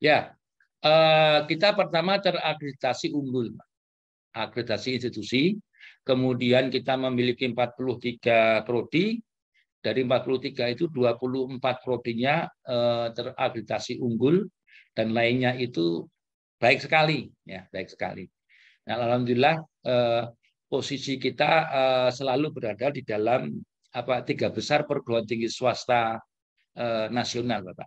Ya, eh, kita pertama terakreditasi unggul, akreditasi institusi. Kemudian kita memiliki 43 prodi. Dari 43 itu 24 prodinya eh, terakreditasi unggul dan lainnya itu baik sekali, ya baik sekali. Nah, alhamdulillah eh, posisi kita selalu berada di dalam apa tiga besar perguruan tinggi swasta nasional, Bapak.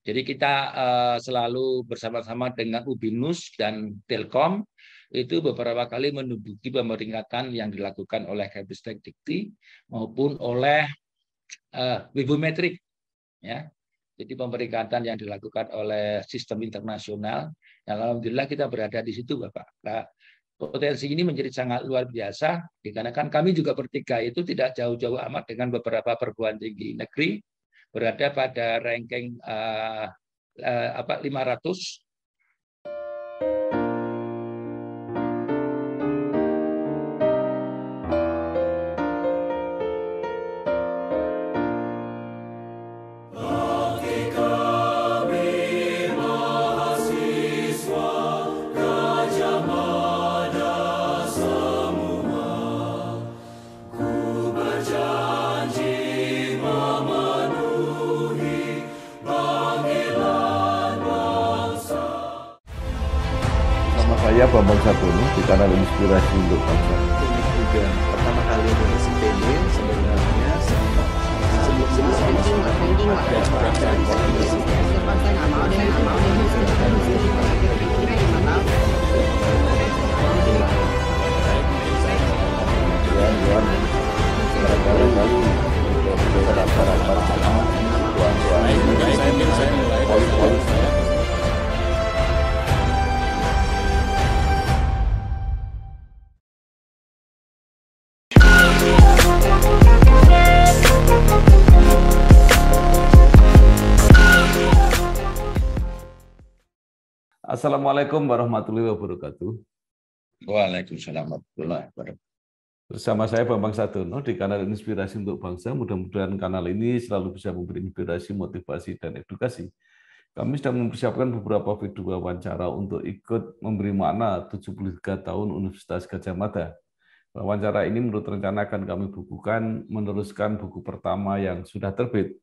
Jadi kita eh, selalu bersama-sama dengan Ubinus dan Telkom itu beberapa kali menduduki pemeringatan yang dilakukan oleh Kabistek Dikti maupun oleh uh, ya. Jadi pemeringkatan yang dilakukan oleh sistem internasional dan nah, alhamdulillah kita berada di situ Bapak. Nah, potensi ini menjadi sangat luar biasa dikarenakan kami juga bertiga itu tidak jauh-jauh amat dengan beberapa perguruan tinggi negeri berada pada ranking uh, uh, apa 500 apa bangsa ini kita adalah inspirasi untuk bangsa ini pertama kali Indonesia PD sebenarnya sebelum sebelum sebelum Assalamualaikum warahmatullahi wabarakatuh. Waalaikumsalam warahmatullahi wabarakatuh. Bersama saya Bambang Sadono di kanal Inspirasi untuk Bangsa. Mudah-mudahan kanal ini selalu bisa memberi inspirasi, motivasi, dan edukasi. Kami sedang mempersiapkan beberapa video wawancara untuk ikut memberi makna 73 tahun Universitas Gajah Mada. Wawancara ini menurut rencana akan kami bukukan meneruskan buku pertama yang sudah terbit.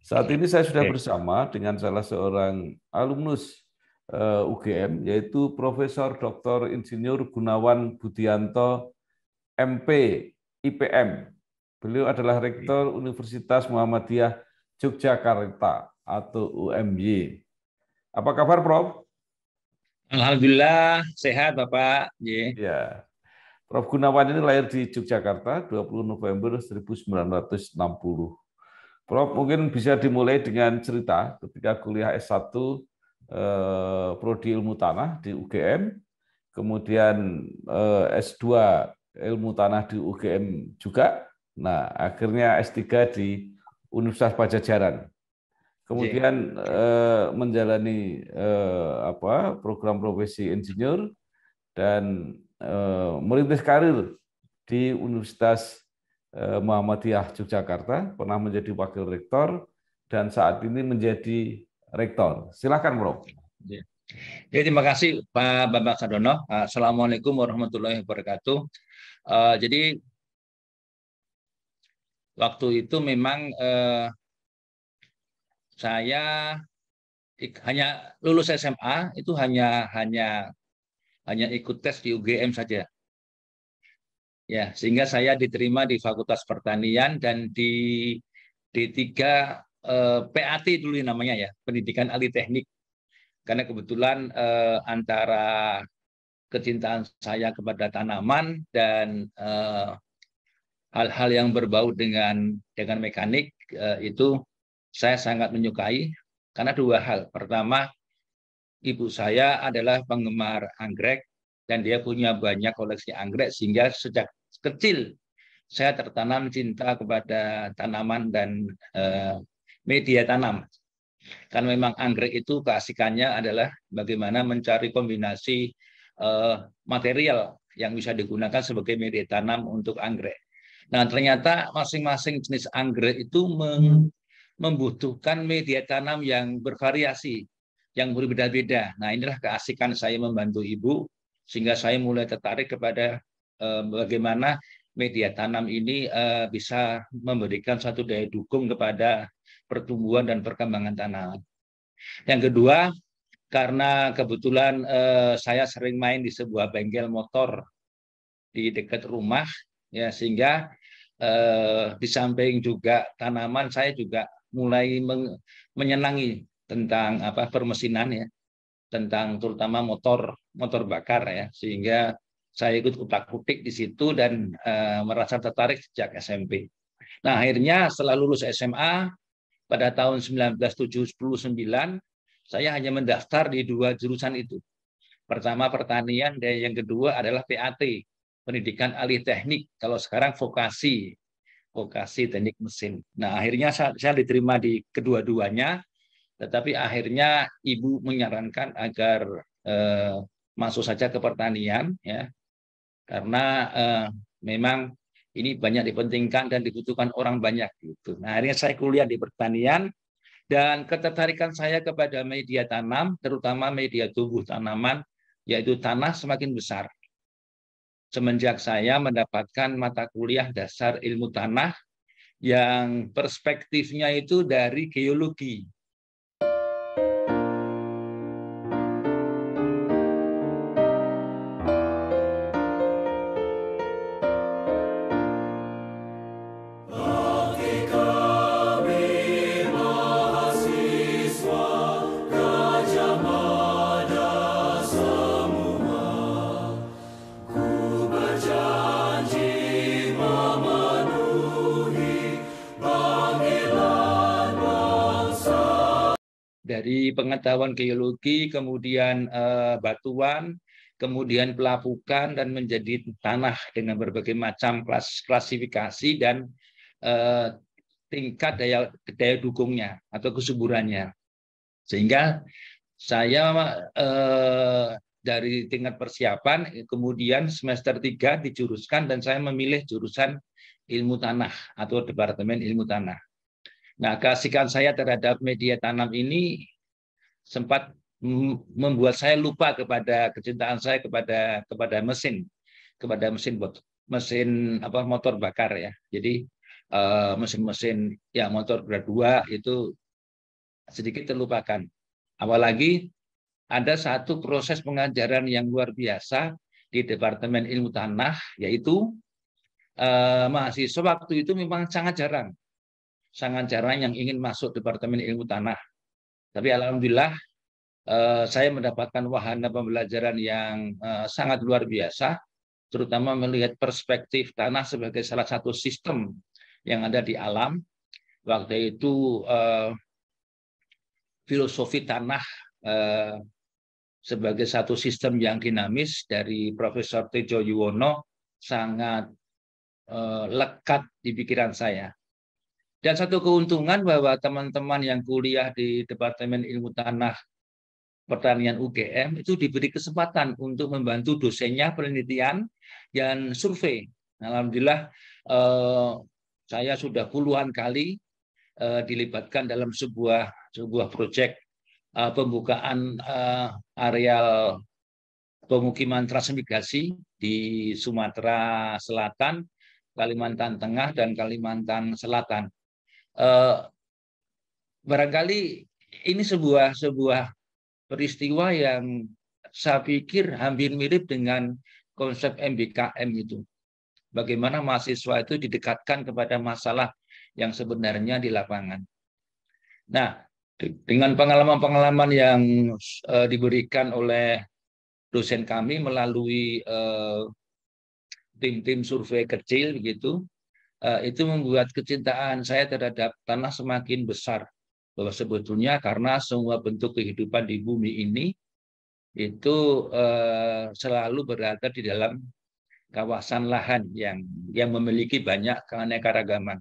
Saat ini saya sudah bersama dengan salah seorang alumnus Eh, UGM yaitu Profesor Dr. Insinyur Gunawan Budianto MP IPM. Beliau adalah Rektor Universitas Muhammadiyah Yogyakarta atau UMY. Apa kabar, Prof? Alhamdulillah sehat, Bapak. Ya. Prof Gunawan ini lahir di Yogyakarta 20 November 1960. Prof mungkin bisa dimulai dengan cerita ketika kuliah S1 Eh, prodi ilmu tanah di UGM, kemudian eh, S2 ilmu tanah di UGM juga. Nah, akhirnya S3 di Universitas Pajajaran. Kemudian eh, menjalani apa program profesi insinyur dan merintis karir di Universitas Muhammadiyah Yogyakarta, pernah menjadi wakil rektor dan saat ini menjadi Rektor. Silahkan Bro. Iya. Jadi terima kasih Pak Bambang Sadono. Ah, Assalamualaikum warahmatullahi wabarakatuh. Ah, jadi waktu itu memang eh, saya hanya lulus SMA itu hanya hanya hanya ikut tes di UGM saja. Ya, sehingga saya diterima di Fakultas Pertanian dan di D3 Eh, PAT dulu namanya ya, pendidikan ahli teknik. Karena kebetulan eh, antara kecintaan saya kepada tanaman dan eh, hal-hal eh, yang berbau dengan dengan mekanik eh, itu saya sangat menyukai karena dua hal. Pertama, ibu saya adalah penggemar anggrek dan dia punya banyak koleksi anggrek sehingga sejak kecil saya tertanam cinta kepada tanaman dan eh, media tanam. kan memang anggrek itu keasikannya adalah bagaimana mencari kombinasi uh, material yang bisa digunakan sebagai media tanam untuk anggrek. Nah, ternyata masing-masing jenis anggrek itu membutuhkan media tanam yang bervariasi, yang berbeda-beda. Nah, inilah keasikan saya membantu Ibu sehingga saya mulai tertarik kepada uh, bagaimana media tanam ini uh, bisa memberikan satu daya dukung kepada pertumbuhan dan perkembangan tanah. Yang kedua, karena kebetulan eh, saya sering main di sebuah bengkel motor di dekat rumah, ya sehingga eh, di samping juga tanaman saya juga mulai men menyenangi tentang apa permesinan ya, tentang terutama motor motor bakar ya, sehingga saya ikut utak kutik di situ dan eh, merasa tertarik sejak SMP. Nah akhirnya setelah lulus SMA pada tahun 1979 saya hanya mendaftar di dua jurusan itu. Pertama pertanian dan yang kedua adalah PAT, pendidikan alih teknik. Kalau sekarang vokasi, vokasi teknik mesin. Nah akhirnya saya, diterima di kedua-duanya, tetapi akhirnya ibu menyarankan agar eh, masuk saja ke pertanian ya, karena eh, memang ini banyak dipentingkan dan dibutuhkan orang banyak gitu. Nah, akhirnya saya kuliah di pertanian dan ketertarikan saya kepada media tanam, terutama media tubuh tanaman, yaitu tanah semakin besar. Semenjak saya mendapatkan mata kuliah dasar ilmu tanah yang perspektifnya itu dari geologi. dari pengetahuan geologi, kemudian uh, batuan, kemudian pelapukan dan menjadi tanah dengan berbagai macam klas, klasifikasi dan uh, tingkat daya daya dukungnya atau kesuburannya. Sehingga saya eh, dari tingkat persiapan kemudian semester tiga dijuruskan dan saya memilih jurusan ilmu tanah atau departemen ilmu tanah. Nah, kasihkan saya terhadap media tanam ini sempat membuat saya lupa kepada kecintaan saya kepada kepada mesin, kepada mesin bot, mesin apa motor bakar ya. Jadi eh, mesin-mesin uh, ya motor dua itu sedikit terlupakan. Apalagi ada satu proses pengajaran yang luar biasa di Departemen Ilmu Tanah, yaitu uh, mahasiswa waktu itu memang sangat jarang. Sangat jarang yang ingin masuk Departemen Ilmu Tanah. Tapi alhamdulillah eh, saya mendapatkan wahana pembelajaran yang eh, sangat luar biasa, terutama melihat perspektif tanah sebagai salah satu sistem yang ada di alam. Waktu itu eh, filosofi tanah sebagai satu sistem yang dinamis dari Profesor Tejo Yuwono sangat lekat di pikiran saya. Dan satu keuntungan bahwa teman-teman yang kuliah di Departemen Ilmu Tanah Pertanian UGM itu diberi kesempatan untuk membantu dosennya penelitian dan survei. Alhamdulillah eh, saya sudah puluhan kali eh, dilibatkan dalam sebuah sebuah proyek eh, pembukaan areal pemukiman transmigrasi di Sumatera Selatan, Kalimantan Tengah dan Kalimantan Selatan. Eh, barangkali ini sebuah sebuah peristiwa yang saya pikir hampir mirip dengan konsep MBKM itu. Bagaimana mahasiswa itu didekatkan kepada masalah yang sebenarnya di lapangan. Nah, dengan pengalaman-pengalaman yang uh, diberikan oleh dosen kami melalui eh, tim-tim uh, survei kecil begitu, Eh, itu membuat kecintaan saya terhadap tanah semakin besar bahwa sebetulnya karena semua bentuk kehidupan di bumi ini itu eh, selalu berada di dalam kawasan lahan yang yang memiliki banyak keanekaragaman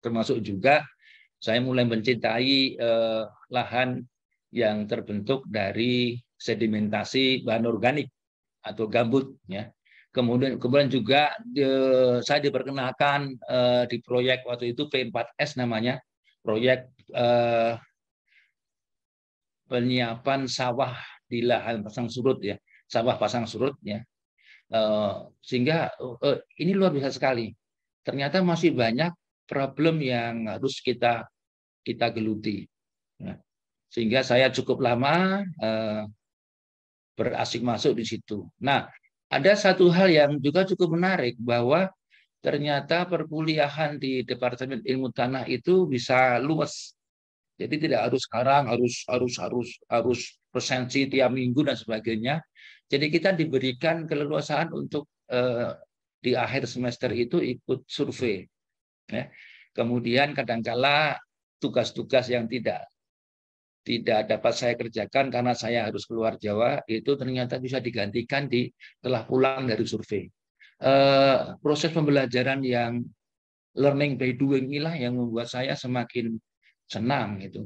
termasuk juga saya mulai mencintai eh, lahan yang terbentuk dari sedimentasi bahan organik atau gambut ya Kemudian kemudian juga saya diperkenalkan eh, di proyek waktu itu P4S namanya, proyek eh, penyiapan sawah di lahan pasang surut ya, sawah pasang surut ya. Eh, sehingga ini luar biasa sekali. Ternyata masih banyak problem yang harus kita kita geluti. Nah, sehingga saya cukup lama eh, berasik masuk di situ. Nah, ada satu hal yang juga cukup menarik bahwa ternyata perkuliahan di Departemen Ilmu Tanah itu bisa luas. Jadi tidak harus sekarang harus harus harus harus presensi tiap minggu dan sebagainya. Jadi kita diberikan keleluasaan untuk eh, di akhir semester itu ikut survei. Ya. Kemudian kadangkala tugas-tugas yang tidak tidak dapat saya kerjakan karena saya harus keluar Jawa itu ternyata bisa digantikan di telah pulang dari survei. e, proses pembelajaran yang learning by doing inilah yang membuat saya semakin senang itu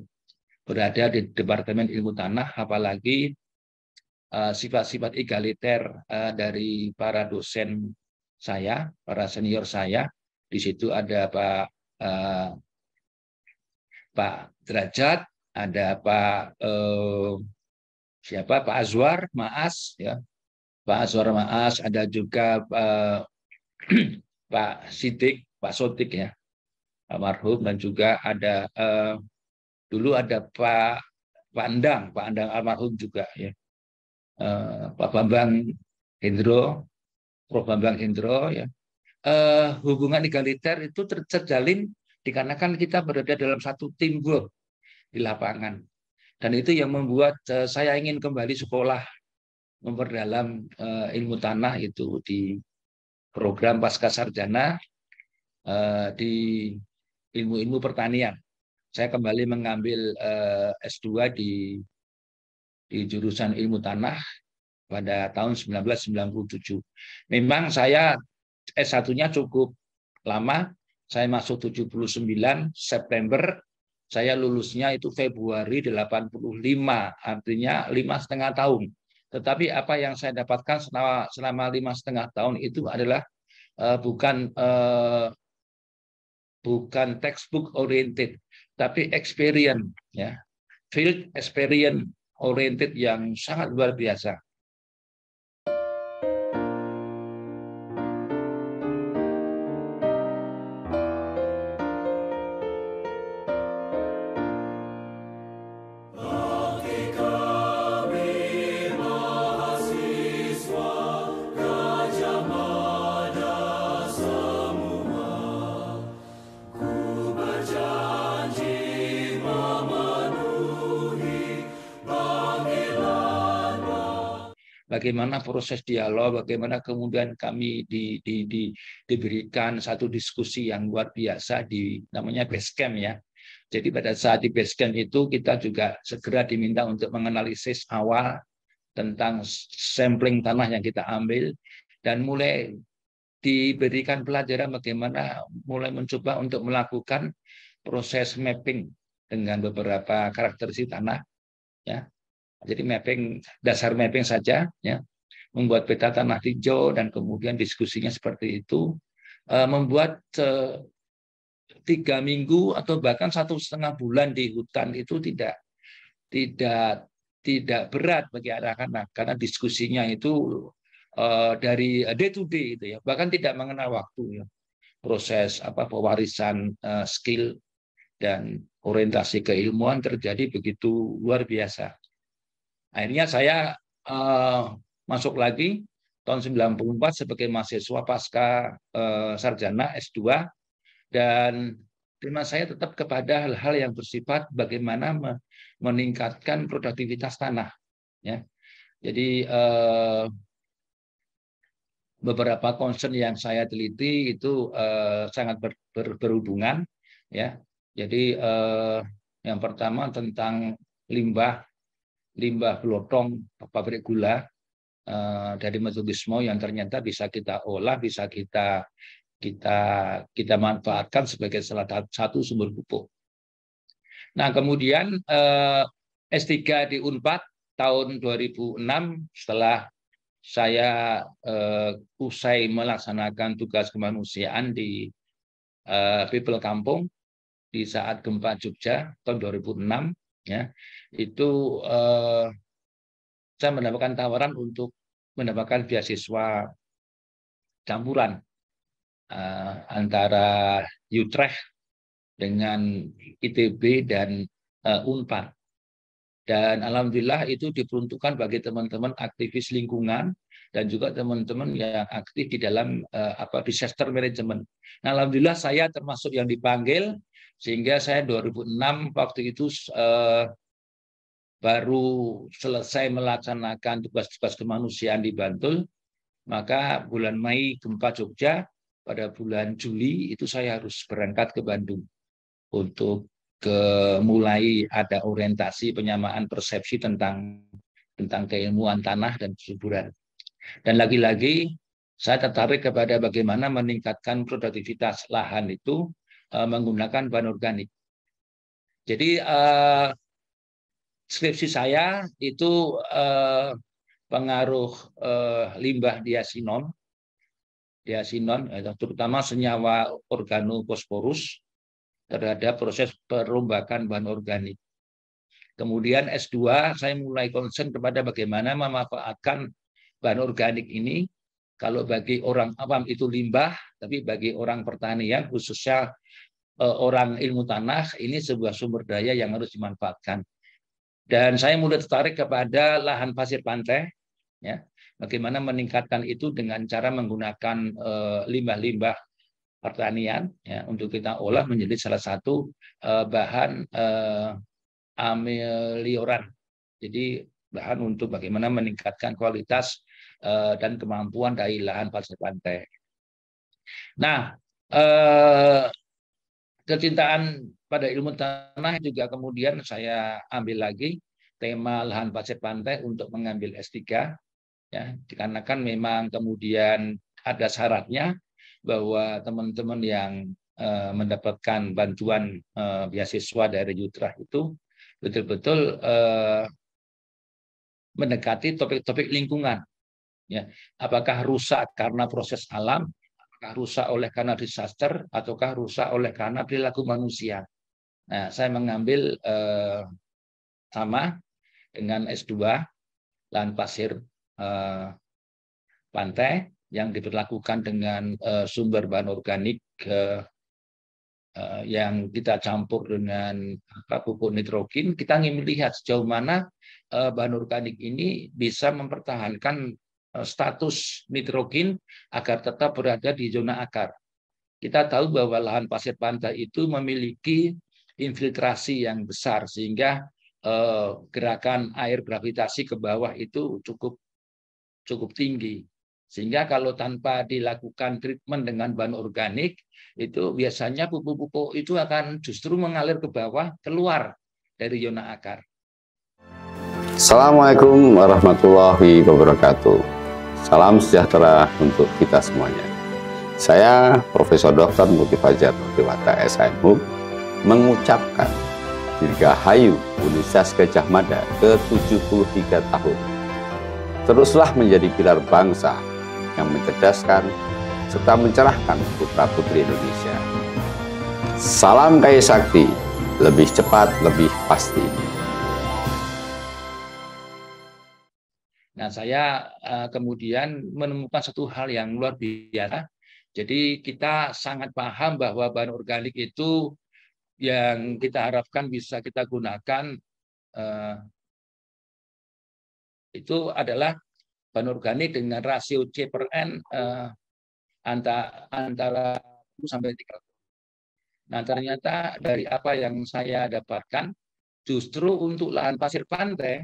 berada di Departemen Ilmu Tanah apalagi eh, sifat-sifat egaliter eh, dari para dosen saya, para senior saya. Di situ ada Pak Pak Derajat, ada Pak eh, siapa Pak Azwar Maas ya Pak Azwar Maas ada juga eh, Pak Sidik Pak Sotik ya almarhum dan juga ada eh, dulu ada Pak Pak Andang Pak Andang almarhum juga ya eh, Pak Bambang Hendro Prof Bambang Hendro ya eh, hubungan egaliter itu terjalin dikarenakan kita berada dalam satu teamwork di lapangan. Dan itu yang membuat eh, saya ingin kembali sekolah memperdalam eh, ilmu tanah itu di program pasca sarjana eh, di ilmu-ilmu pertanian. Saya kembali mengambil S2 di di jurusan ilmu tanah pada tahun 1997. Memang saya S1-nya cukup lama, saya masuk 79 September saya lulusnya itu Februari 85, artinya lima setengah tahun. Tetapi apa yang saya dapatkan selama selama lima setengah tahun itu adalah uh, bukan uh, bukan textbook oriented, tapi experience, ya, field experience oriented yang sangat luar biasa. bagaimana proses dialog, bagaimana kemudian kami di, di, di, diberikan satu diskusi yang luar biasa di namanya base camp ya. Jadi pada saat di base camp itu kita juga segera diminta untuk menganalisis awal tentang sampling tanah yang kita ambil dan mulai diberikan pelajaran bagaimana mulai mencoba untuk melakukan proses mapping dengan beberapa karakteristik tanah ya jadi mapping dasar mapping saja ya membuat peta tanah hijau dan kemudian diskusinya seperti itu eh, membuat eh, tiga minggu atau bahkan satu setengah bulan di hutan itu tidak tidak tidak berat bagi anak-anak karena diskusinya itu eh, dari day to day itu ya bahkan tidak mengenal waktu ya proses apa pewarisan skill dan orientasi keilmuan terjadi begitu luar biasa Akhirnya saya uh, masuk lagi tahun 94 sebagai mahasiswa pasca uh, sarjana S2 dan tema saya tetap kepada hal-hal yang bersifat bagaimana meningkatkan produktivitas tanah ya. Jadi uh, beberapa concern yang saya teliti itu uh, sangat ber, ber, berhubungan ya. Jadi uh, yang pertama tentang limbah limbah gelotong pabrik gula uh, dari metabolisme yang ternyata bisa kita olah, bisa kita kita kita manfaatkan sebagai salah satu sumber pupuk. Nah, kemudian uh, eh, S3 di Unpad tahun 2006 setelah saya uh, usai melaksanakan tugas kemanusiaan di uh, People Kampung di saat gempa Jogja tahun 2006 ya itu eh, saya mendapatkan tawaran untuk mendapatkan beasiswa campuran eh, antara Utrecht dengan ITB dan eh, Unpad dan alhamdulillah itu diperuntukkan bagi teman-teman aktivis lingkungan dan juga teman-teman yang aktif di dalam eh, apa disaster management. Nah, alhamdulillah saya termasuk yang dipanggil sehingga saya 2006 waktu itu eh, baru selesai melaksanakan tugas-tugas kemanusiaan di Bantul, maka bulan Mei gempa Jogja, pada bulan Juli itu saya harus berangkat ke Bandung untuk ke mulai ada orientasi penyamaan persepsi tentang tentang keilmuan tanah dan kesuburan. Dan lagi-lagi saya tertarik kepada bagaimana meningkatkan produktivitas lahan itu uh, menggunakan bahan organik. Jadi uh, skripsi saya itu uh, pengaruh uh, limbah diasinon, diasinon terutama senyawa organofosforus terhadap proses perombakan bahan organik. Kemudian S2 saya mulai konsen kepada bagaimana memanfaatkan bahan organik ini kalau bagi orang awam itu limbah, tapi bagi orang pertanian khususnya eh, orang ilmu tanah ini sebuah sumber daya yang harus dimanfaatkan. Dan saya mulai tertarik kepada lahan pasir pantai, ya. Bagaimana meningkatkan itu dengan cara menggunakan eh, limbah-limbah pertanian ya, untuk kita olah menjadi salah satu eh, bahan amelioran. Jadi bahan untuk bagaimana meningkatkan kualitas Eh, dan kemampuan dari lahan pasir pantai. Nah, eh, kecintaan pada ilmu tanah juga kemudian saya ambil lagi tema lahan pasir pantai untuk mengambil S3 ya dikarenakan memang kemudian ada syaratnya bahwa teman-teman yang eh, mendapatkan bantuan beasiswa dari Yutra itu betul-betul mendekati topik-topik lingkungan Ya, apakah rusak karena proses alam, apakah rusak oleh karena disaster, ataukah rusak oleh karena perilaku manusia. Nah, saya mengambil eh, sama dengan S2 lahan pasir eh, pantai yang diperlakukan dengan eh, sumber bahan organik eh, eh, yang kita campur dengan apa, pupuk nitrogen, kita ingin melihat sejauh mana eh, bahan organik ini bisa mempertahankan Eh, status nitrogen agar tetap berada di zona akar. Kita tahu bahwa lahan pasir pantai itu memiliki infiltrasi yang besar sehingga eh, gerakan air gravitasi ke bawah itu cukup cukup tinggi. Sehingga kalau tanpa dilakukan treatment dengan bahan organik, itu biasanya pupuk-pupuk itu akan justru mengalir ke bawah, keluar dari zona akar. Assalamualaikum warahmatullahi wabarakatuh. Salam sejahtera untuk kita semuanya. Saya Profesor Dr. Muti Fajar Dewata SIMU mengucapkan mengucapkan Dirgahayu Universitas Gajah Mada ke-73 tahun. Teruslah menjadi pilar bangsa yang mencerdaskan serta mencerahkan putra-putri Indonesia. Salam Kaya Sakti, lebih cepat, lebih pasti. Nah, saya eh, kemudian menemukan satu hal yang luar biasa. Jadi kita sangat paham bahwa bahan organik itu yang kita harapkan bisa kita gunakan eh, itu adalah bahan organik dengan rasio C per N eh, antara, antara 1 sampai 3. Nah, ternyata dari apa yang saya dapatkan, justru untuk lahan pasir pantai,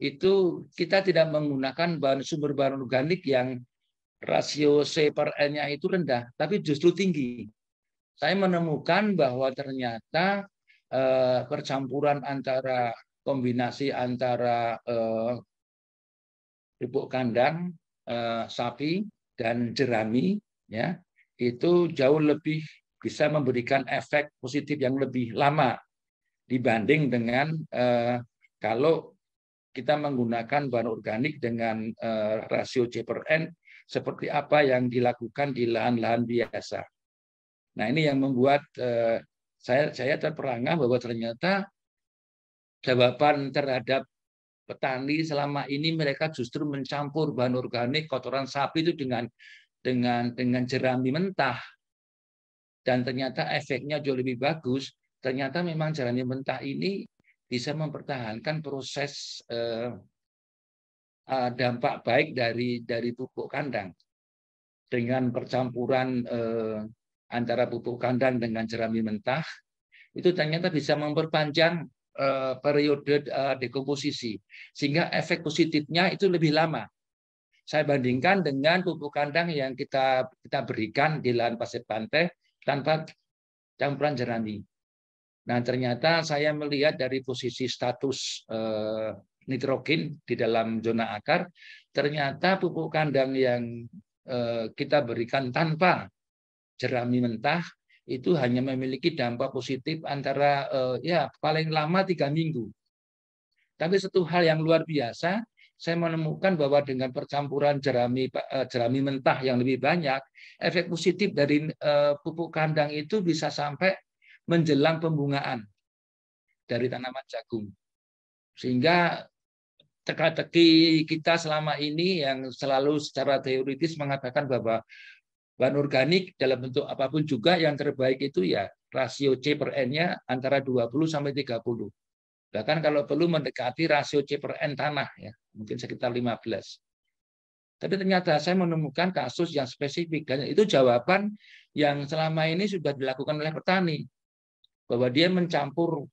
itu kita tidak menggunakan bahan sumber bahan organik yang rasio C per N-nya itu rendah, tapi justru tinggi. Saya menemukan bahwa ternyata eh, percampuran antara kombinasi antara eh, kandang eh, sapi dan jerami ya itu jauh lebih bisa memberikan efek positif yang lebih lama dibanding dengan eh, kalau kita menggunakan bahan organik dengan eh, rasio C per N seperti apa yang dilakukan di lahan-lahan biasa. Nah ini yang membuat eh, saya saya terperangah bahwa ternyata jawaban terhadap petani selama ini mereka justru mencampur bahan organik kotoran sapi itu dengan dengan dengan jerami mentah dan ternyata efeknya jauh lebih bagus ternyata memang jerami mentah ini bisa mempertahankan proses eh, eh, dampak baik dari dari pupuk kandang dengan percampuran eh, antara pupuk kandang dengan jerami mentah itu ternyata bisa memperpanjang eh, periode eh, dekomposisi sehingga efek positifnya itu lebih lama saya bandingkan dengan pupuk kandang yang kita kita berikan di lahan pasir pantai tanpa campuran jerami Nah, ternyata saya melihat dari posisi status eh, nitrogen di dalam zona akar, ternyata pupuk kandang yang eh, kita berikan tanpa jerami mentah itu hanya memiliki dampak positif antara eh, ya paling lama tiga minggu. Tapi satu hal yang luar biasa, saya menemukan bahwa dengan percampuran jerami eh, jerami mentah yang lebih banyak, efek positif dari eh, pupuk kandang itu bisa sampai menjelang pembungaan dari tanaman jagung. Sehingga teka-teki kita selama ini yang selalu secara teoritis mengatakan bahwa bahan organik dalam bentuk apapun juga yang terbaik itu ya rasio C per N-nya antara 20 sampai 30. Bahkan kalau perlu mendekati rasio C per N tanah ya, mungkin sekitar 15. Tapi ternyata saya menemukan kasus yang spesifik dan itu jawaban yang selama ini sudah dilakukan oleh petani bahwa dia mencampur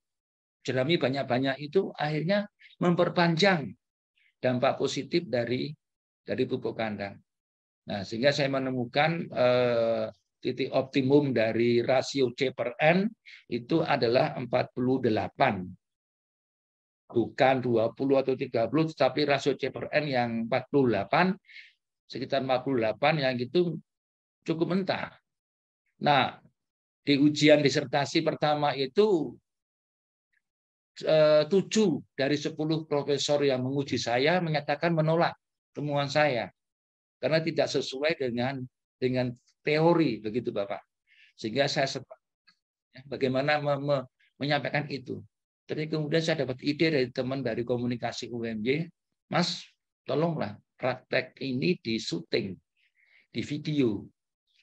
jerami banyak-banyak itu akhirnya memperpanjang dampak positif dari dari pupuk kandang. Nah, sehingga saya menemukan eh, titik optimum dari rasio C per N itu adalah 48. Bukan 20 atau 30, tetapi rasio C per N yang 48, sekitar 48 yang itu cukup mentah. Nah, di ujian disertasi pertama itu eh, tujuh dari sepuluh profesor yang menguji saya menyatakan menolak temuan saya karena tidak sesuai dengan dengan teori begitu Bapak. Sehingga saya sempat ya, bagaimana me, me, menyampaikan itu. Tapi kemudian saya dapat ide dari teman dari komunikasi UMJ, Mas, tolonglah praktek ini di syuting, di video.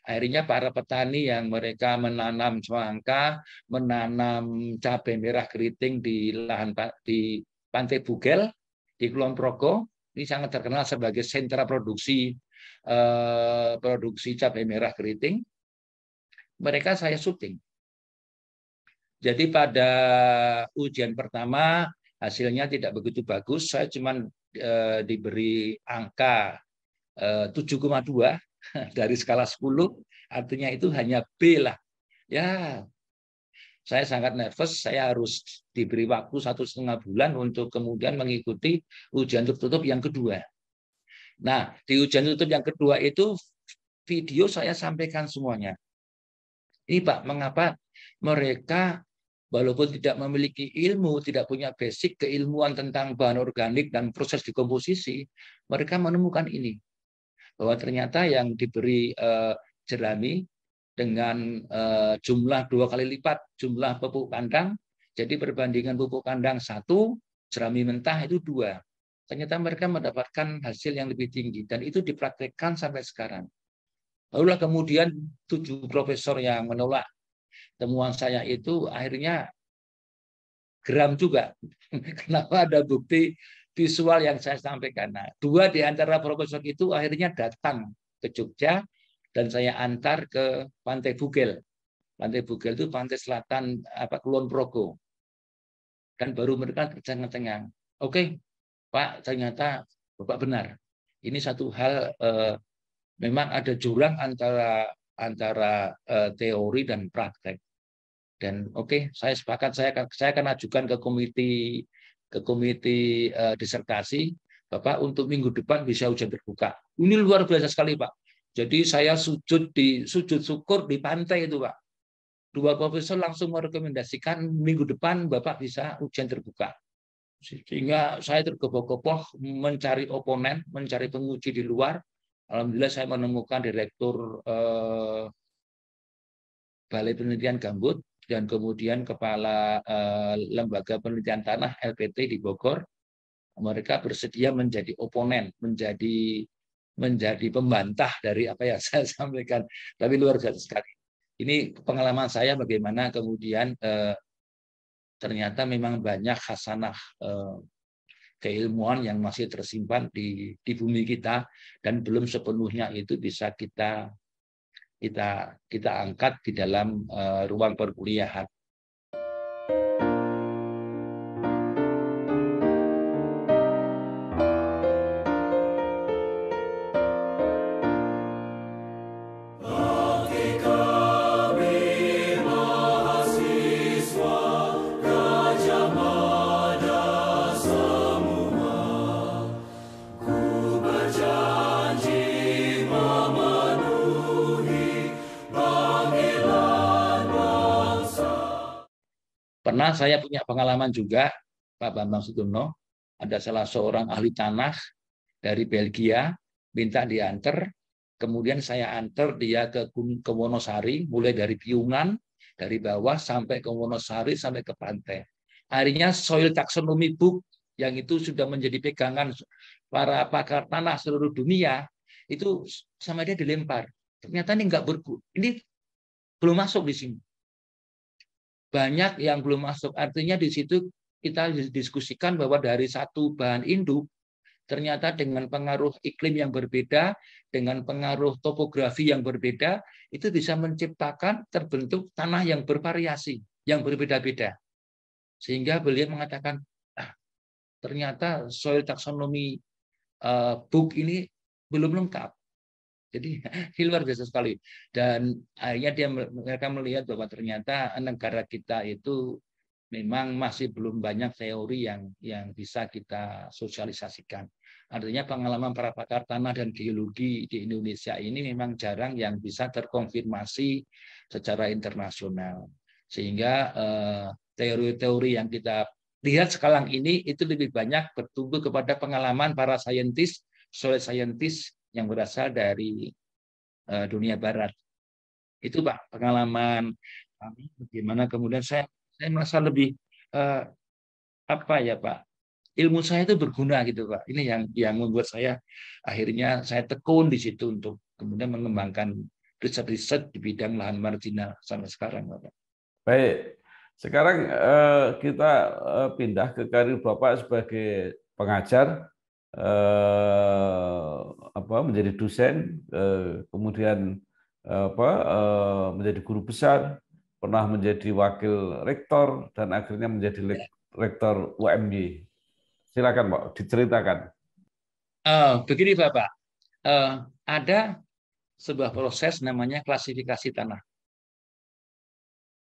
Akhirnya para petani yang mereka menanam semangka, menanam cabai merah keriting di lahan di Pantai Bugel di Kulon Progo ini sangat terkenal sebagai sentra produksi eh, produksi cabai merah keriting. Mereka saya syuting. Jadi pada ujian pertama hasilnya tidak begitu bagus. Saya cuma eh, diberi angka eh, 7,2 dari skala 10 artinya itu hanya B lah. Ya, saya sangat nervous, saya harus diberi waktu satu setengah bulan untuk kemudian mengikuti ujian tertutup yang kedua. Nah, di ujian tertutup yang kedua itu video saya sampaikan semuanya. Ini Pak, mengapa mereka walaupun tidak memiliki ilmu, tidak punya basic keilmuan tentang bahan organik dan proses dekomposisi, mereka menemukan ini bahwa ternyata yang diberi uh, jerami dengan uh, jumlah dua kali lipat jumlah pupuk kandang, jadi perbandingan pupuk kandang satu, jerami mentah itu dua. Ternyata mereka mendapatkan hasil yang lebih tinggi dan itu dipraktekkan sampai sekarang. Barulah kemudian tujuh profesor yang menolak temuan saya itu akhirnya geram juga. Kenapa ada bukti visual yang saya sampaikan. Nah, dua di antara proposal itu akhirnya datang ke Jogja dan saya antar ke Pantai Bugel. Pantai Bugel itu pantai selatan apa Kulon Progo. Dan baru mereka tercengang-cengang. Oke, Pak, ternyata Bapak benar. Ini satu hal eh, memang ada jurang antara antara eh, teori dan praktek. Dan oke, okay, saya sepakat saya saya akan ajukan ke komite ke komite uh, disertasi, Bapak untuk minggu depan bisa ujian terbuka. Ini luar biasa sekali, Pak. Jadi saya sujud di sujud syukur di pantai itu, Pak. Dua profesor langsung merekomendasikan minggu depan Bapak bisa ujian terbuka. Sehingga saya tergopoh-gopoh mencari oponen, mencari penguji di luar. Alhamdulillah saya menemukan direktur eh, Balai Penelitian Gambut dan kemudian Kepala eh, Lembaga Penelitian Tanah LPT di Bogor, mereka bersedia menjadi oponen, menjadi menjadi pembantah dari apa yang saya sampaikan. Tapi luar biasa sekali. Ini pengalaman saya bagaimana kemudian eh, ternyata memang banyak khasanah eh, keilmuan yang masih tersimpan di, di bumi kita dan belum sepenuhnya itu bisa kita kita kita angkat di dalam uh, ruang perkuliahan. Karena saya punya pengalaman juga, Pak Bambang Sutono, ada salah seorang ahli tanah dari Belgia, minta diantar, kemudian saya antar dia ke, ke Wonosari, mulai dari Piungan, dari bawah sampai ke Wonosari, sampai ke pantai. Akhirnya soil taxonomy book yang itu sudah menjadi pegangan para pakar tanah seluruh dunia, itu sama dia dilempar. Ternyata ini nggak berku, ini belum masuk di sini banyak yang belum masuk. Artinya di situ kita diskusikan bahwa dari satu bahan induk ternyata dengan pengaruh iklim yang berbeda, dengan pengaruh topografi yang berbeda, itu bisa menciptakan terbentuk tanah yang bervariasi, yang berbeda-beda. Sehingga beliau mengatakan, ah, ternyata soil taksonomi uh, book ini belum lengkap. Jadi ini luar biasa sekali. Dan akhirnya dia mereka melihat bahwa ternyata negara kita itu memang masih belum banyak teori yang yang bisa kita sosialisasikan. Artinya pengalaman para pakar tanah dan geologi di Indonesia ini memang jarang yang bisa terkonfirmasi secara internasional. Sehingga eh, teori-teori yang kita lihat sekarang ini itu lebih banyak bertumbuh kepada pengalaman para saintis, solid saintis yang berasal dari eh, dunia barat. Itu Pak pengalaman kami bagaimana kemudian saya saya merasa lebih eh, apa ya Pak ilmu saya itu berguna gitu Pak. Ini yang yang membuat saya akhirnya saya tekun di situ untuk kemudian mengembangkan riset-riset di bidang lahan marginal sampai sekarang Pak. Baik. Sekarang eh, kita eh, pindah ke karir Bapak sebagai pengajar eh, apa menjadi dosen, eh, kemudian eh, apa eh, menjadi guru besar, pernah menjadi wakil rektor dan akhirnya menjadi rektor UMB Silakan Pak, diceritakan. Uh, begini Bapak, uh, ada sebuah proses namanya klasifikasi tanah.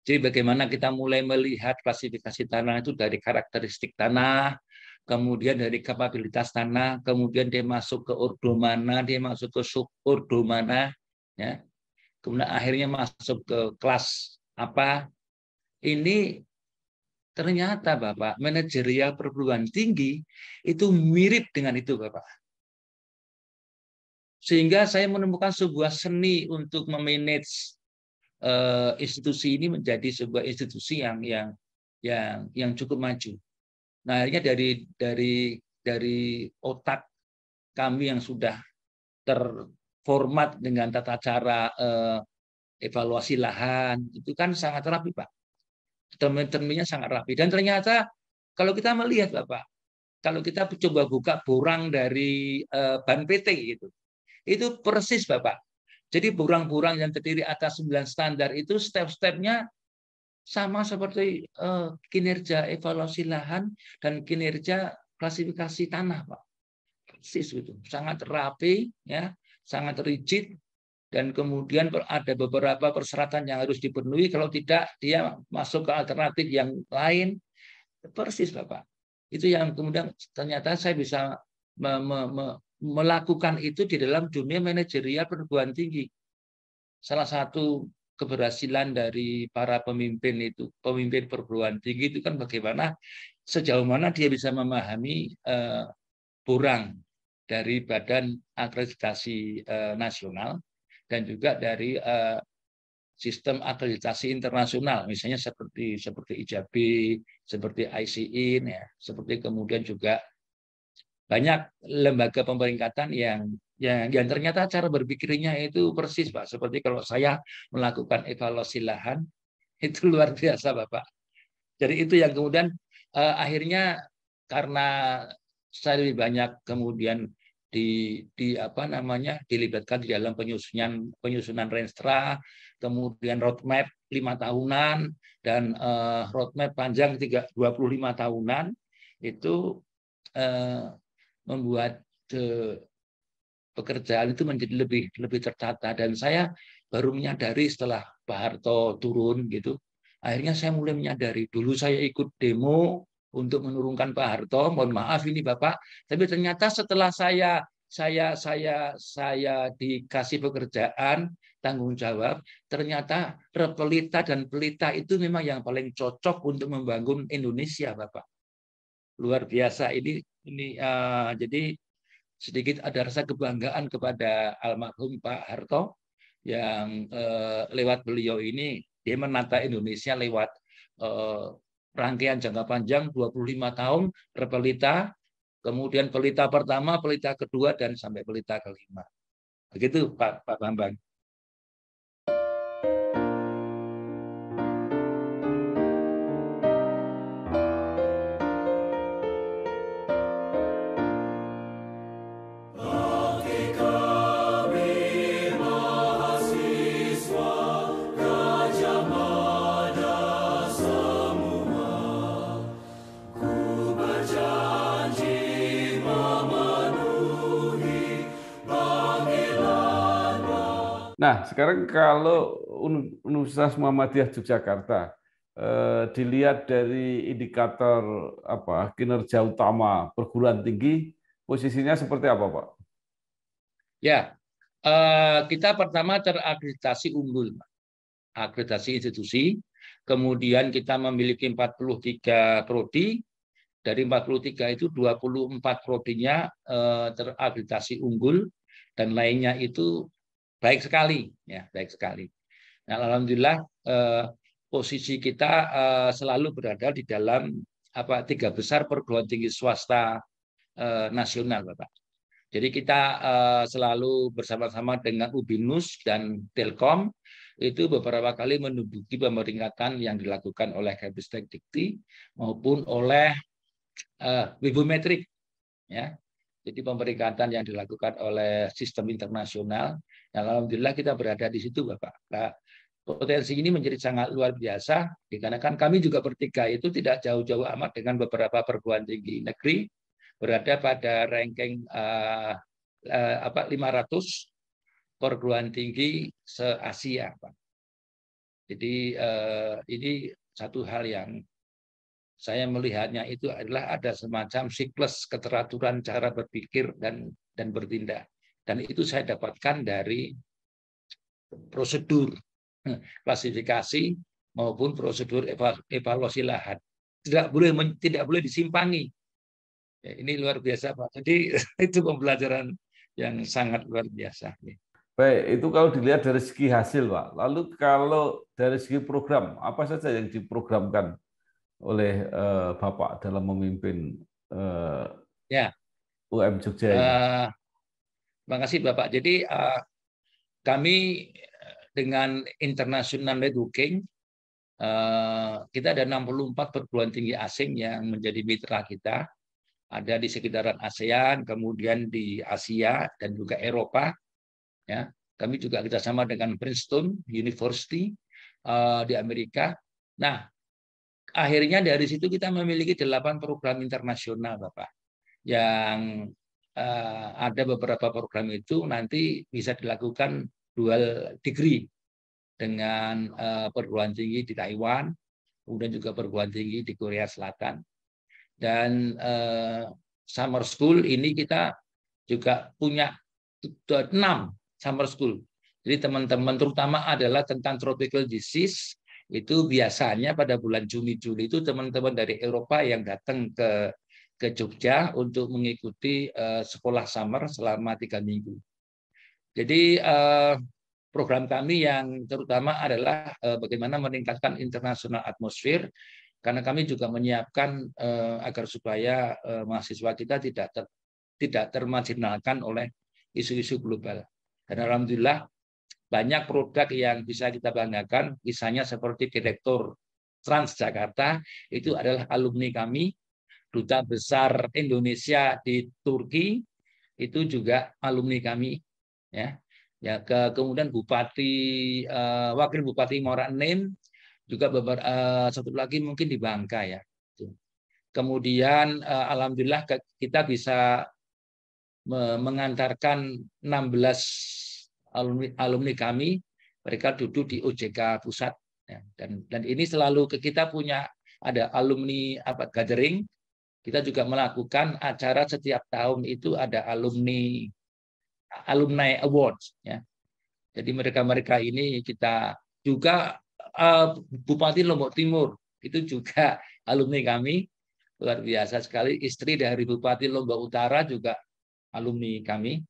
Jadi bagaimana kita mulai melihat klasifikasi tanah itu dari karakteristik tanah, kemudian dari kapabilitas tanah, kemudian dia masuk ke ordo mana, dia masuk ke sub ordo mana, ya. Kemudian akhirnya masuk ke kelas apa. Ini ternyata Bapak, manajerial perguruan tinggi itu mirip dengan itu Bapak. Sehingga saya menemukan sebuah seni untuk memanage uh, institusi ini menjadi sebuah institusi yang yang yang yang cukup maju. Nah, akhirnya dari dari dari otak kami yang sudah terformat dengan tata cara eh, evaluasi lahan itu kan sangat rapi, Pak. Termin-terminnya sangat rapi dan ternyata kalau kita melihat, Bapak, kalau kita coba buka borang dari eh, ban PT gitu. Itu persis, Bapak. Jadi borang-borang yang terdiri atas 9 standar itu step-stepnya sama seperti uh, kinerja evaluasi lahan dan kinerja klasifikasi tanah, Pak. Persis gitu. Sangat rapi ya, sangat rigid dan kemudian ada beberapa persyaratan yang harus dipenuhi kalau tidak dia masuk ke alternatif yang lain. Persis, Bapak. Itu yang kemudian ternyata saya bisa me me me melakukan itu di dalam dunia manajerial perguruan tinggi. Salah satu keberhasilan dari para pemimpin itu, pemimpin perguruan tinggi itu kan bagaimana sejauh mana dia bisa memahami kurang eh, uh, dari badan akreditasi uh, nasional dan juga dari uh, sistem akreditasi internasional, misalnya seperti seperti IJB, seperti ICI, ya, seperti kemudian juga banyak lembaga pemeringkatan yang yang, yang ternyata cara berpikirnya itu persis pak seperti kalau saya melakukan evaluasi lahan itu luar biasa bapak jadi itu yang kemudian eh, akhirnya karena saya lebih banyak kemudian di di apa namanya dilibatkan di dalam penyusunan penyusunan renstra kemudian roadmap lima tahunan dan eh, roadmap panjang tiga lima tahunan itu eh, membuat eh, pekerjaan itu menjadi lebih lebih tertata dan saya baru menyadari setelah Pak Harto turun gitu akhirnya saya mulai menyadari dulu saya ikut demo untuk menurunkan Pak Harto mohon maaf ini Bapak tapi ternyata setelah saya saya saya saya dikasih pekerjaan tanggung jawab ternyata repelita dan pelita itu memang yang paling cocok untuk membangun Indonesia Bapak luar biasa ini ini uh, jadi sedikit ada rasa kebanggaan kepada almarhum Pak Harto yang uh, lewat beliau ini dia menata Indonesia lewat uh, rangkaian jangka panjang 25 tahun repelita kemudian pelita pertama, pelita kedua dan sampai pelita kelima. Begitu Pak Pak Bambang. Nah, sekarang kalau Universitas Muhammadiyah Yogyakarta eh, dilihat dari indikator apa kinerja utama perguruan tinggi, posisinya seperti apa, Pak? Ya, eh, kita pertama terakreditasi unggul, akreditasi institusi. Kemudian kita memiliki 43 prodi. Dari 43 itu 24 prodinya eh, terakreditasi unggul dan lainnya itu baik sekali ya baik sekali nah alhamdulillah eh, posisi kita eh, selalu berada di dalam apa tiga besar perguruan tinggi swasta eh, nasional bapak jadi kita eh, selalu bersama-sama dengan Ubinus dan Telkom itu beberapa kali menduduki pemeringkatan yang dilakukan oleh Kepistek Dikti maupun oleh eh, wibu metrik ya jadi pemberikatan yang dilakukan oleh sistem internasional, yang nah, alhamdulillah kita berada di situ, Bapak. Nah, potensi ini menjadi sangat luar biasa dikarenakan kami juga bertiga itu tidak jauh-jauh amat dengan beberapa perguruan tinggi negeri berada pada ranking uh, uh, apa 500 perguruan tinggi se Asia Pak. Jadi uh, ini satu hal yang saya melihatnya itu adalah ada semacam siklus keteraturan cara berpikir dan dan bertindak. Dan itu saya dapatkan dari prosedur eh, klasifikasi maupun prosedur evaluasi lahan. Tidak boleh tidak boleh disimpangi. Ya, ini luar biasa Pak. Jadi itu pembelajaran yang sangat luar biasa. Baik, itu kalau dilihat dari segi hasil Pak. Lalu kalau dari segi program, apa saja yang diprogramkan oleh uh, Bapak dalam memimpin uh, ya. UM Jogja? Ya? Uh, terima kasih Bapak. Jadi uh, kami dengan International Networking, uh, kita ada 64 perguruan tinggi asing yang menjadi mitra kita. Ada di sekitaran ASEAN, kemudian di Asia, dan juga Eropa. Ya, Kami juga kerjasama dengan Princeton University uh, di Amerika. Nah, akhirnya dari situ kita memiliki delapan program internasional, Bapak, yang uh, ada beberapa program itu nanti bisa dilakukan dual degree dengan uh, perguruan tinggi di Taiwan, kemudian juga perguruan tinggi di Korea Selatan. Dan uh, summer school ini kita juga punya enam summer school. Jadi teman-teman terutama adalah tentang tropical disease, itu biasanya pada bulan Juni-Juli itu teman-teman dari Eropa yang datang ke ke Jogja untuk mengikuti uh, sekolah summer selama tiga minggu. Jadi uh, program kami yang terutama adalah uh, bagaimana meningkatkan internasional atmosfer karena kami juga menyiapkan uh, agar supaya uh, mahasiswa kita tidak ter, tidak termarginalkan oleh isu-isu global. Dan alhamdulillah banyak produk yang bisa kita banggakan, misalnya seperti Direktur Transjakarta, itu adalah alumni kami, Duta Besar Indonesia di Turki, itu juga alumni kami. ya ya ke, Kemudian Bupati, uh, Wakil Bupati Morak juga beberapa, uh, eh, satu lagi mungkin di Bangka ya. Kemudian uh, alhamdulillah kita bisa mengantarkan 16 alumni, alumni kami, mereka duduk di OJK pusat ya. dan dan ini selalu kita punya ada alumni apa gathering. Kita juga melakukan acara setiap tahun itu ada alumni alumni awards ya. Jadi mereka-mereka ini kita juga uh, Bupati Lombok Timur itu juga alumni kami luar biasa sekali istri dari Bupati Lombok Utara juga alumni kami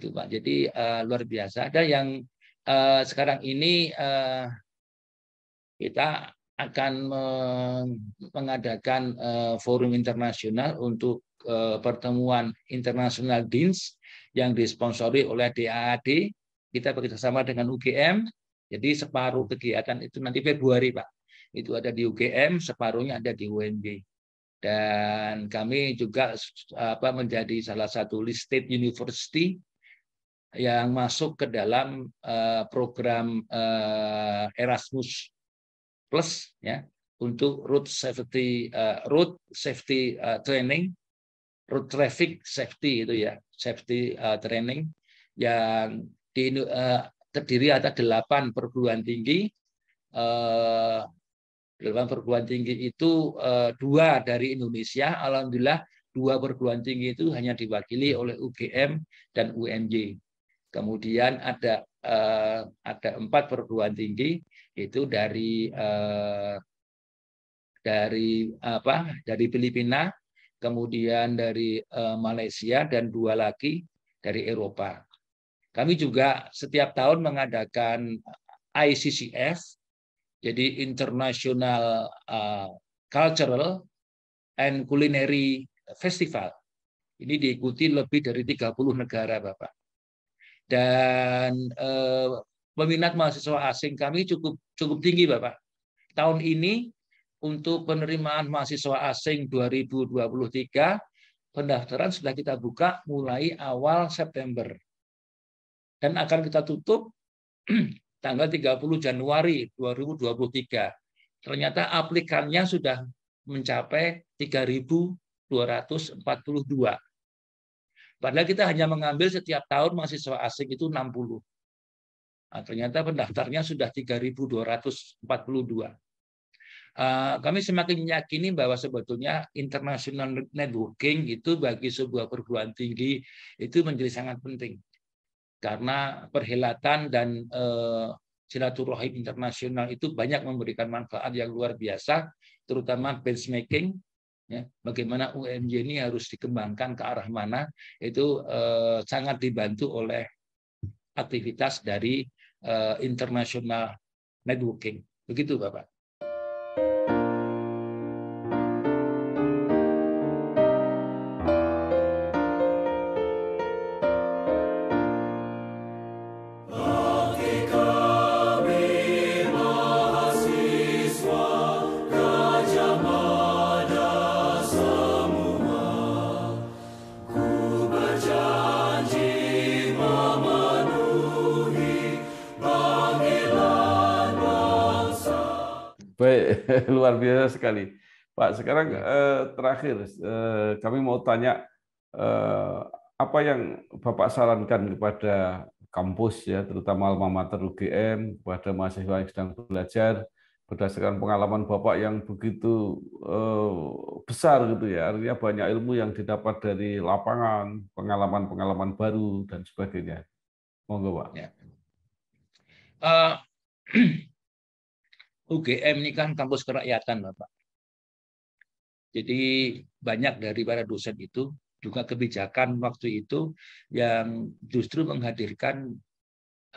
gitu Pak. Jadi uh, luar biasa. Ada yang uh, sekarang ini uh, kita akan mengadakan uh, forum internasional untuk uh, pertemuan internasional DINS yang disponsori oleh DAAD. Kita bekerjasama dengan UGM. Jadi separuh kegiatan itu nanti Februari Pak. Itu ada di UGM, separuhnya ada di UNB. Dan kami juga apa, menjadi salah satu listed university yang masuk ke dalam eh, program eh, Erasmus Plus ya untuk road safety eh, road safety training road traffic safety itu ya safety training yang di terdiri atas delapan perguruan tinggi delapan perguruan tinggi itu dua dari Indonesia alhamdulillah dua perguruan tinggi itu hanya diwakili oleh UGM dan UMJ Kemudian ada eh, ada empat perguruan tinggi itu dari eh, dari apa? Dari Filipina, kemudian dari eh, Malaysia dan dua lagi dari Eropa. Kami juga setiap tahun mengadakan ICCF, jadi International eh, Cultural and Culinary Festival. Ini diikuti lebih dari 30 negara, Bapak dan eh, peminat mahasiswa asing kami cukup cukup tinggi Bapak. Tahun ini untuk penerimaan mahasiswa asing 2023 pendaftaran sudah kita buka mulai awal September. Dan akan kita tutup tanggal 30 Januari 2023. Ternyata aplikannya sudah mencapai 3.242. Padahal kita hanya mengambil setiap tahun mahasiswa asing itu 60. Nah, ternyata pendaftarnya sudah 3.242. Uh, eh, kami semakin meyakini bahwa sebetulnya international networking itu bagi sebuah perguruan tinggi itu menjadi sangat penting karena perhelatan dan eh, silaturahim internasional itu banyak memberikan manfaat yang luar biasa, terutama benchmarking ya, bagaimana UMJ ini harus dikembangkan ke arah mana itu eh, sangat dibantu oleh aktivitas dari eh, international networking begitu bapak luar biasa sekali. Pak, sekarang iya. eh, terakhir eh, kami mau tanya eh, apa yang Bapak sarankan kepada kampus ya, terutama alma mater UGM, kepada mahasiswa yang sedang belajar berdasarkan pengalaman Bapak yang begitu besar gitu ya. Artinya banyak ilmu yang didapat dari lapangan, pengalaman-pengalaman baru dan sebagainya. Monggo, Pak. Ya. Uh, UGM ini kan kampus kerakyatan, Bapak. Jadi banyak dari para dosen itu juga kebijakan waktu itu yang justru menghadirkan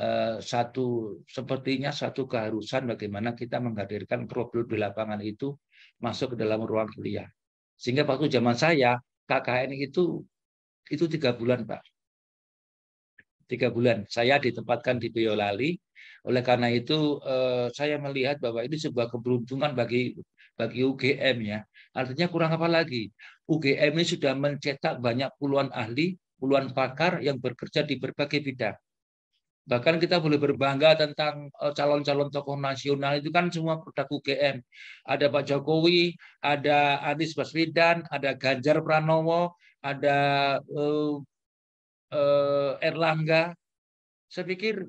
eh, satu sepertinya satu keharusan bagaimana kita menghadirkan problem di lapangan itu masuk ke dalam ruang kuliah. Sehingga waktu zaman saya KKN itu itu tiga bulan pak tiga bulan. Saya ditempatkan di Boyolali. Oleh karena itu eh, saya melihat bahwa ini sebuah keberuntungan bagi bagi UGM ya. Artinya kurang apa lagi? UGM ini sudah mencetak banyak puluhan ahli, puluhan pakar yang bekerja di berbagai bidang. Bahkan kita boleh berbangga tentang eh, calon-calon tokoh nasional itu kan semua produk UGM. Ada Pak Jokowi, ada Anies Baswedan, ada Ganjar Pranowo, ada eh, Eh, Erlangga. Saya pikir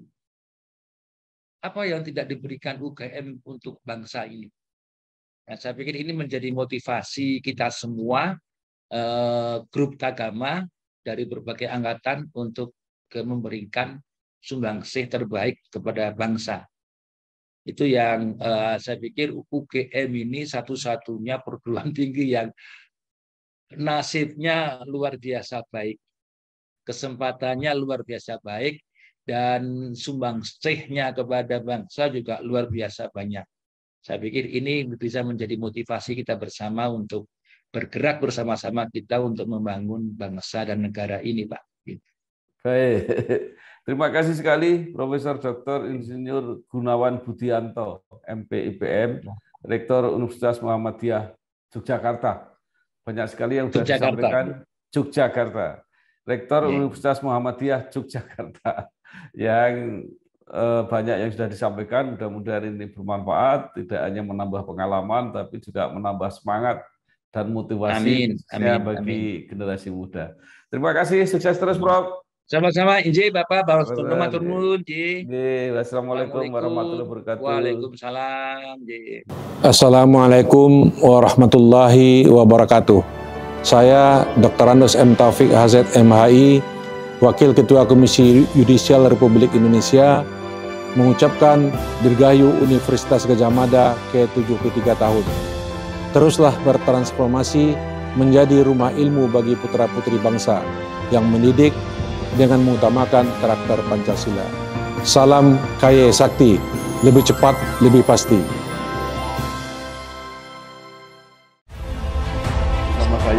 apa yang tidak diberikan UGM untuk bangsa ini. Nah, saya pikir ini menjadi motivasi kita semua eh, grup tagama dari berbagai angkatan untuk memberikan sumbangsih terbaik kepada bangsa. Itu yang eh, saya pikir UGM ini satu-satunya perguruan tinggi yang nasibnya luar biasa baik kesempatannya luar biasa baik dan sumbangsihnya kepada bangsa juga luar biasa banyak. Saya pikir ini bisa menjadi motivasi kita bersama untuk bergerak bersama-sama kita untuk membangun bangsa dan negara ini, Pak. Baik. Terima kasih sekali Profesor Dr. Insinyur Gunawan Budianto, MPIPM, ya. Rektor Universitas Muhammadiyah Yogyakarta. Banyak sekali yang sudah disampaikan Yogyakarta. Rektor yeah. Universitas Muhammadiyah Yogyakarta yang eh, banyak yang sudah disampaikan. Mudah-mudahan ini bermanfaat, tidak hanya menambah pengalaman, tapi juga menambah semangat dan motivasi amin, amin, bagi amin. generasi muda. Terima kasih, sukses terus, Prof. Sama-sama, Inji, Bapak, Bapak Matur Nuwun, Inji. Wassalamualaikum warahmatullahi wabarakatuh. Waalaikumsalam, Inji. Assalamualaikum warahmatullahi wabarakatuh. Saya Dr. Andos M. Taufik HZ MHI, Wakil Ketua Komisi Yudisial Republik Indonesia, mengucapkan Dirgahayu Universitas Gajah Mada ke-73 tahun. Teruslah bertransformasi menjadi rumah ilmu bagi putra-putri bangsa yang mendidik dengan mengutamakan karakter Pancasila. Salam Kaya Sakti, lebih cepat, lebih pasti.